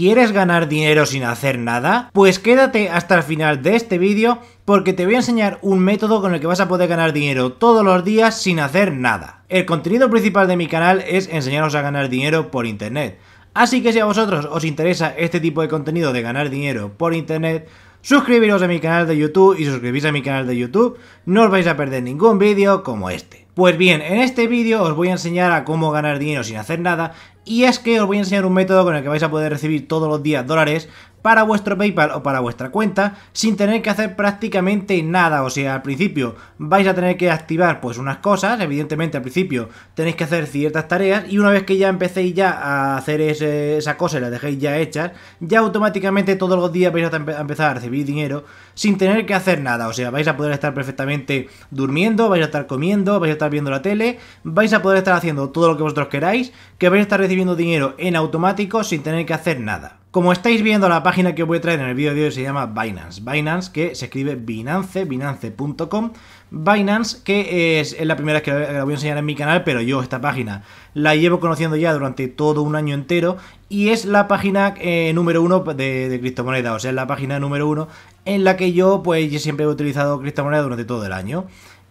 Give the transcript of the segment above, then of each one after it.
¿Quieres ganar dinero sin hacer nada? Pues quédate hasta el final de este vídeo porque te voy a enseñar un método con el que vas a poder ganar dinero todos los días sin hacer nada. El contenido principal de mi canal es enseñaros a ganar dinero por internet. Así que si a vosotros os interesa este tipo de contenido de ganar dinero por internet, suscribiros a mi canal de YouTube y suscribís a mi canal de YouTube, no os vais a perder ningún vídeo como este. Pues bien, en este vídeo os voy a enseñar a cómo ganar dinero sin hacer nada y es que os voy a enseñar un método con el que vais a poder recibir todos los días dólares para vuestro PayPal o para vuestra cuenta sin tener que hacer prácticamente nada. O sea, al principio vais a tener que activar pues unas cosas, evidentemente al principio tenéis que hacer ciertas tareas y una vez que ya empecéis ya a hacer esa cosa y la dejéis ya hechas, ya automáticamente todos los días vais a, empezar a recibir dinero sin tener que hacer nada. O sea, vais a poder estar perfectamente durmiendo, vais a estar comiendo, vais a estar viendo la tele, vais a poder estar haciendo todo lo que vosotros queráis, que vais a estar dinero en automático sin tener que hacer nada. Como estáis viendo la página que voy a traer en el vídeo de hoy se llama Binance. Binance que se escribe Binance, binance.com. Binance que es, la primera vez que la voy a enseñar en mi canal, pero yo esta página la llevo conociendo ya durante todo un año entero y es la página eh, número uno de, de criptomonedas, o sea, es la página número uno en la que yo pues yo siempre he utilizado criptomonedas durante todo el año.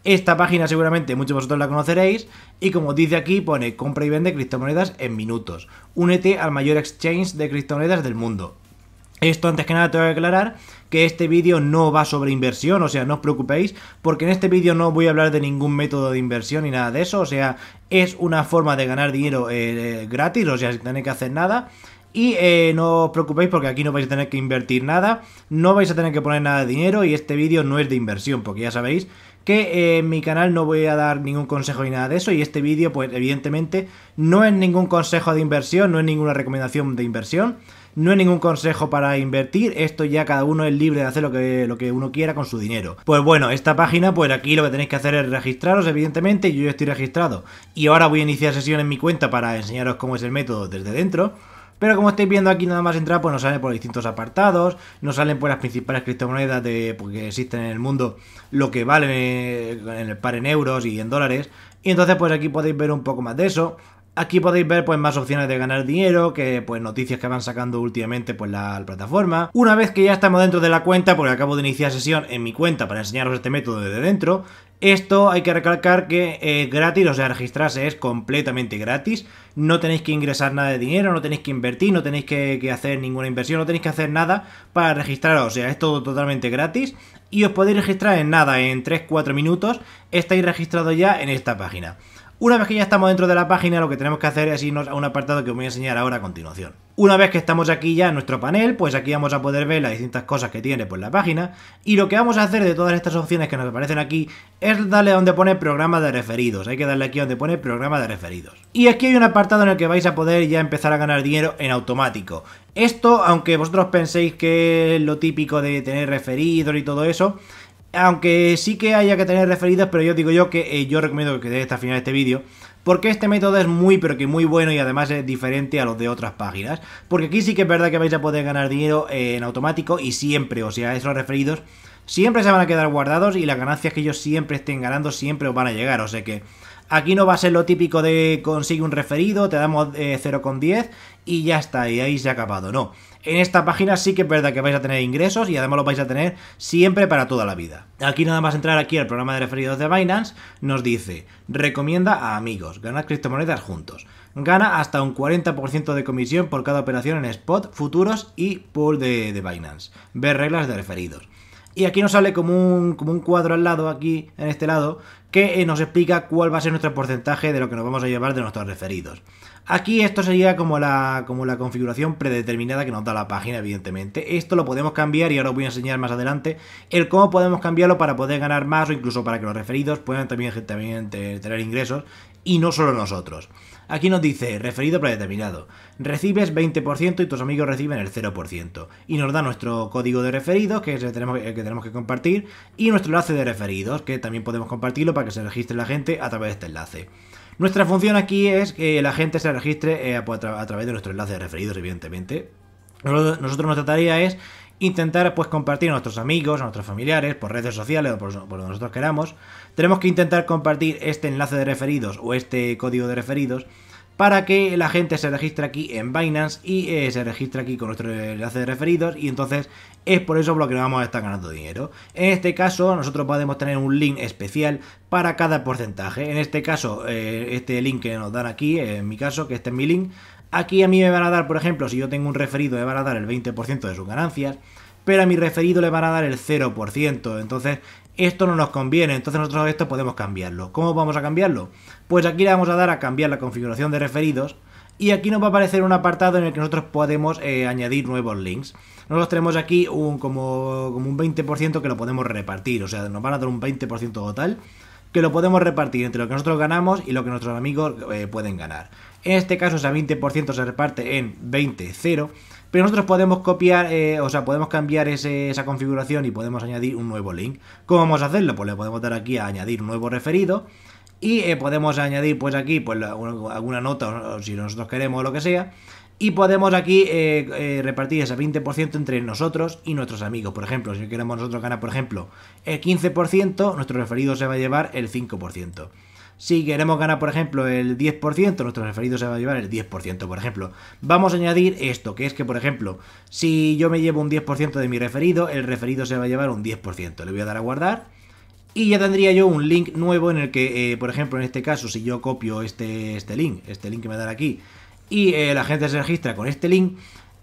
Esta página seguramente muchos de vosotros la conoceréis y como dice aquí pone compra y vende criptomonedas en minutos. Únete al mayor exchange de criptomonedas del mundo. Esto antes que nada tengo que aclarar que este vídeo no va sobre inversión, o sea, no os preocupéis, porque en este vídeo no voy a hablar de ningún método de inversión ni nada de eso, o sea, es una forma de ganar dinero eh, gratis, o sea, sin tener que hacer nada. Y eh, no os preocupéis porque aquí no vais a tener que invertir nada, no vais a tener que poner nada de dinero y este vídeo no es de inversión, porque ya sabéis eh, en mi canal no voy a dar ningún consejo ni nada de eso y este vídeo pues evidentemente no es ningún consejo de inversión, no es ninguna recomendación de inversión, no es ningún consejo para invertir, esto ya cada uno es libre de hacer lo que, lo que uno quiera con su dinero. Pues bueno, esta página pues aquí lo que tenéis que hacer es registraros evidentemente, yo ya estoy registrado y ahora voy a iniciar sesión en mi cuenta para enseñaros cómo es el método desde dentro. Pero como estáis viendo aquí nada más entrar, pues nos sale por distintos apartados, nos salen por las principales criptomonedas de, porque pues, existen en el mundo, lo que vale eh, en el par en euros y en dólares. Y entonces pues aquí podéis ver un poco más de eso. Aquí podéis ver pues más opciones de ganar dinero, que pues noticias que van sacando últimamente pues la, plataforma. Una vez que ya estamos dentro de la cuenta, porque acabo de iniciar sesión en mi cuenta para enseñaros este método desde dentro, esto hay que recalcar que es gratis, o sea, registrarse es completamente gratis. No tenéis que ingresar nada de dinero, no tenéis que invertir, no tenéis que, que, hacer ninguna inversión, no tenéis que hacer nada para registraros. O sea, es todo totalmente gratis. Y os podéis registrar en nada, en 3-4 minutos estáis registrados ya en esta página. Una vez que ya estamos dentro de la página, lo que tenemos que hacer es irnos a un apartado que os voy a enseñar ahora a continuación. Una vez que estamos aquí ya en nuestro panel, pues aquí vamos a poder ver las distintas cosas que tiene por pues la página. Y lo que vamos a hacer de todas estas opciones que nos aparecen aquí es darle donde pone programa de referidos. Hay que darle aquí donde pone programa de referidos. Y aquí hay un apartado en el que vais a poder ya empezar a ganar dinero en automático. Esto, aunque vosotros penséis que es lo típico de tener referidos y todo eso, aunque sí que haya que tener referidos, pero yo digo yo que eh, yo recomiendo que quede hasta final de este vídeo. Porque este método es muy pero que muy bueno y además es diferente a los de otras páginas. Porque aquí sí que es verdad que vais a poder ganar dinero eh, en automático y siempre, o sea, esos referidos siempre se van a quedar guardados y las ganancias que ellos siempre estén ganando siempre os van a llegar. O sea que Aquí no va a ser lo típico de consigue un referido, te damos 0,10 eh, y ya está, y ahí se ha acabado, no. En esta página sí que es verdad que vais a tener ingresos y además los vais a tener siempre para toda la vida. Aquí nada más entrar aquí al programa de referidos de Binance nos dice, recomienda a amigos, ganar criptomonedas juntos. Gana hasta un 40% de comisión por cada operación en spot, futuros y pool de, Binance. Ver reglas de referidos. Y aquí nos sale como como un cuadro al lado, aquí, en este lado, que eh, nos explica cuál va a ser nuestro porcentaje de lo que nos vamos a llevar de nuestros referidos. Aquí esto sería como la, como la configuración predeterminada que nos da la página, evidentemente. Esto lo podemos cambiar y ahora os voy a enseñar más adelante el cómo podemos cambiarlo para poder ganar más o incluso para que los referidos puedan también, también tener ingresos y no solo nosotros. Aquí nos dice, referido predeterminado, recibes 20% y tus amigos reciben el 0%. Y nos da nuestro código de referidos, que es el, que tenemos que compartir, y nuestro enlace de referidos, que también podemos compartirlo para que se registre la gente a través de este enlace. Nuestra función aquí es que la gente se registre eh, pues, a, través de nuestro enlace de referidos, evidentemente. Nosotros, nuestra tarea es intentar pues compartir a nuestros amigos, a nuestros familiares, por redes sociales o por, donde nosotros queramos. Tenemos que intentar compartir este enlace de referidos o este código de referidos para que la gente se registre aquí en Binance y eh, se registre aquí con nuestro enlace de referidos y entonces es por eso por lo que vamos a estar ganando dinero. En este caso nosotros podemos tener un link especial para cada porcentaje. En este caso eh, este link que nos dan aquí, en mi caso que este es mi link, Aquí a mí me van a dar, por ejemplo, si yo tengo un referido, me van a dar el 20% de sus ganancias, pero a mi referido le van a dar el 0%. Entonces, esto no nos conviene, entonces nosotros esto podemos cambiarlo. ¿Cómo vamos a cambiarlo? Pues aquí le vamos a dar a cambiar la configuración de referidos y aquí nos va a aparecer un apartado en el que nosotros podemos eh, añadir nuevos links. Nosotros tenemos aquí un, como, un 20% que lo podemos repartir, o sea, nos van a dar un 20% total que lo podemos repartir entre lo que nosotros ganamos y lo que nuestros amigos eh, pueden ganar. En este caso ese 20% se reparte en 20, 0. Pero nosotros podemos copiar, eh, o sea, podemos cambiar esa configuración y podemos añadir un nuevo link. ¿Cómo vamos a hacerlo? Pues le podemos dar aquí a añadir un nuevo referido. Y eh, podemos añadir pues aquí pues alguna nota si nosotros queremos o lo que sea. Y podemos aquí eh, repartir ese 20% entre nosotros y nuestros amigos. Por ejemplo, si queremos nosotros ganar, por ejemplo, el 15%, nuestro referido se va a llevar el 5%. Si queremos ganar, por ejemplo, el 10%, nuestro referido se va a llevar el 10%, por ejemplo. Vamos a añadir esto, que es que, por ejemplo, si yo me llevo un 10% de mi referido, el referido se va a llevar un 10%. Le voy a dar a guardar. Y ya tendría yo un link nuevo en el que, eh, por ejemplo, en este caso, si yo copio este, este link, este link que me da aquí, y eh, la gente se registra con este link,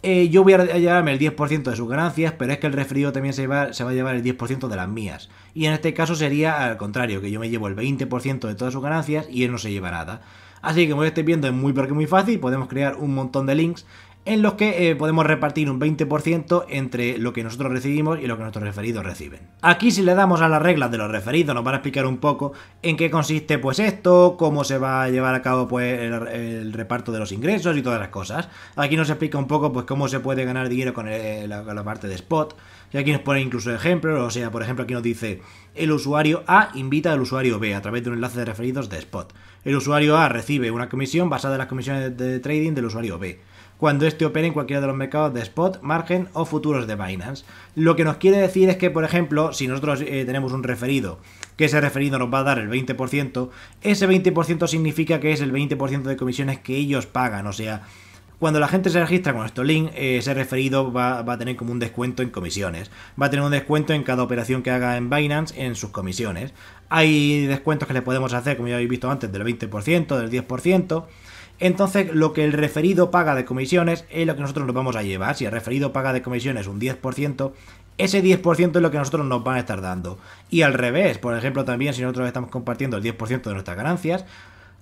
eh, yo voy a llevarme el 10% de sus ganancias, pero es que el referido también se va, se va a llevar el 10% de las mías. Y en este caso sería al contrario, que yo me llevo el 20% de todas sus ganancias y él no se lleva nada. Así que como estáis viendo es muy, porque muy fácil, podemos crear un montón de links en los que eh, podemos repartir un 20% entre lo que nosotros recibimos y lo que nuestros referidos reciben. Aquí si le damos a las reglas de los referidos nos van a explicar un poco en qué consiste pues esto, cómo se va a llevar a cabo pues el, reparto de los ingresos y todas las cosas. Aquí nos explica un poco pues cómo se puede ganar dinero con eh, la, la parte de spot. Y aquí nos pone incluso ejemplos, o sea, por ejemplo aquí nos dice el usuario A invita al usuario B a través de un enlace de referidos de spot. El usuario A recibe una comisión basada en las comisiones de trading del usuario B cuando éste opere en cualquiera de los mercados de spot, margen o futuros de Binance. Lo que nos quiere decir es que, por ejemplo, si nosotros eh, tenemos un referido, que ese referido nos va a dar el 20%, ese 20% significa que es el 20% de comisiones que ellos pagan, o sea... Cuando la gente se registra con nuestro link, eh, ese referido va, a tener como un descuento en comisiones. Va a tener un descuento en cada operación que haga en Binance en sus comisiones. Hay descuentos que le podemos hacer, como ya habéis visto antes, del 20%, del 10%. Entonces, lo que el referido paga de comisiones es lo que nosotros nos vamos a llevar. Si el referido paga de comisiones un 10%, ese 10% es lo que nosotros nos van a estar dando. Y al revés, por ejemplo, también si nosotros estamos compartiendo el 10% de nuestras ganancias,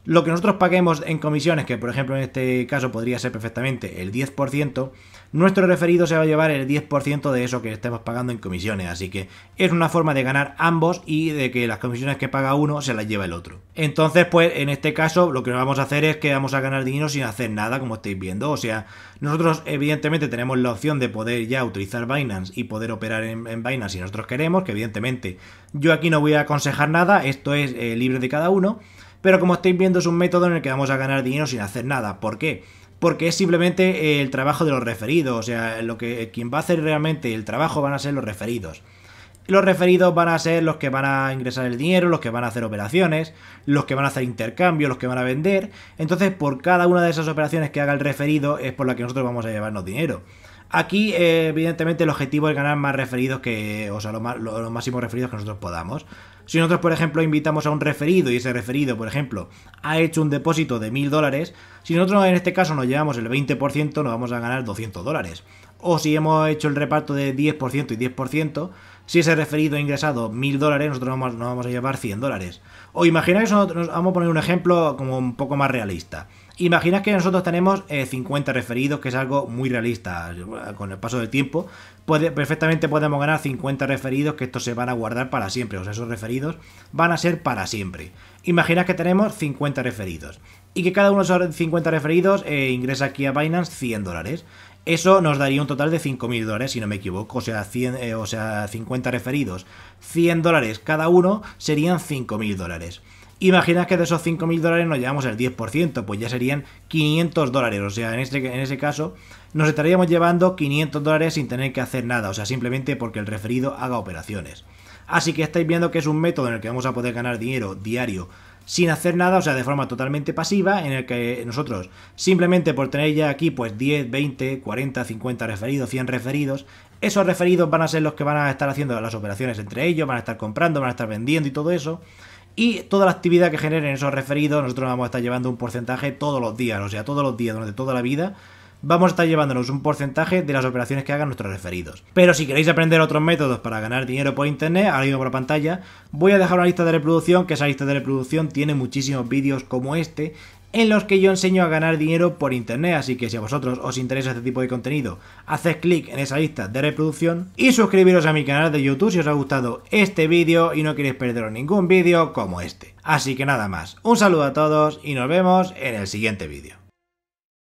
lo que nosotros paguemos en comisiones, que por ejemplo en este caso podría ser perfectamente el 10%, nuestro referido se va a llevar el 10% de eso que estemos pagando en comisiones, así que es una forma de ganar ambos y de que las comisiones que paga uno se las lleva el otro. Entonces, pues en este caso lo que vamos a hacer es que vamos a ganar dinero sin hacer nada, como estáis viendo, o sea, nosotros evidentemente tenemos la opción de poder ya utilizar Binance y poder operar en, Binance si nosotros queremos, que evidentemente yo aquí no voy a aconsejar nada, esto es eh, libre de cada uno pero como estáis viendo es un método en el que vamos a ganar dinero sin hacer nada. ¿Por qué? Porque es simplemente eh, el trabajo de los referidos, o sea, lo que, quien va a hacer realmente el trabajo van a ser los referidos. Los referidos van a ser los que van a ingresar el dinero, los que van a hacer operaciones, los que van a hacer intercambios, los que van a vender. Entonces, por cada una de esas operaciones que haga el referido es por la que nosotros vamos a llevarnos dinero. Aquí, eh, evidentemente, el objetivo es ganar más referidos que, o sea, los lo, máximos referidos que nosotros podamos. Si nosotros, por ejemplo, invitamos a un referido y ese referido, por ejemplo, ha hecho un depósito de mil dólares, si nosotros en este caso nos llevamos el 20%, nos vamos a ganar 200 dólares o si hemos hecho el reparto de 10% y 10%, si ese referido ha ingresado 1000 dólares, nosotros nos vamos, a llevar 100 dólares. O imagina que vamos a poner un ejemplo como un poco más realista. Imagina que nosotros tenemos 50 eh, referidos, que es algo muy realista. Con el paso del tiempo, perfectamente podemos ganar 50 referidos, que estos se van a guardar para siempre. O sea, esos referidos van a ser para siempre. Imaginad que tenemos 50 referidos. Y que cada uno de esos 50 referidos eh, ingresa aquí a Binance 100 dólares. Eso nos daría un total de 5.000 dólares, si no me equivoco, o sea, 100, eh, o sea, 50 referidos. 100 dólares cada uno serían 5.000 dólares. Imagina que de esos 5.000 dólares nos llevamos el 10%, pues ya serían 500 dólares. O sea, en este, en ese caso nos estaríamos llevando 500 dólares sin tener que hacer nada, o sea, simplemente porque el referido haga operaciones. Así que estáis viendo que es un método en el que vamos a poder ganar dinero diario sin hacer nada, o sea, de forma totalmente pasiva, en el que nosotros simplemente por tener ya aquí pues 10, 20, 40, 50 referidos, 100 referidos, esos referidos van a ser los que van a estar haciendo las operaciones entre ellos, van a estar comprando, van a estar vendiendo y todo eso. Y toda la actividad que generen esos referidos, nosotros vamos a estar llevando un porcentaje todos los días, o sea, todos los días, durante toda la vida, vamos a estar llevándonos un porcentaje de las operaciones que hagan nuestros referidos. Pero si queréis aprender otros métodos para ganar dinero por internet, ahora mismo por la pantalla, voy a dejar una lista de reproducción, que esa lista de reproducción tiene muchísimos vídeos como este, en los que yo enseño a ganar dinero por internet, así que si a vosotros os interesa este tipo de contenido, haced clic en esa lista de reproducción y suscribiros a mi canal de YouTube si os ha gustado este vídeo y no queréis perderos ningún vídeo como este. Así que nada más, un saludo a todos y nos vemos en el siguiente vídeo.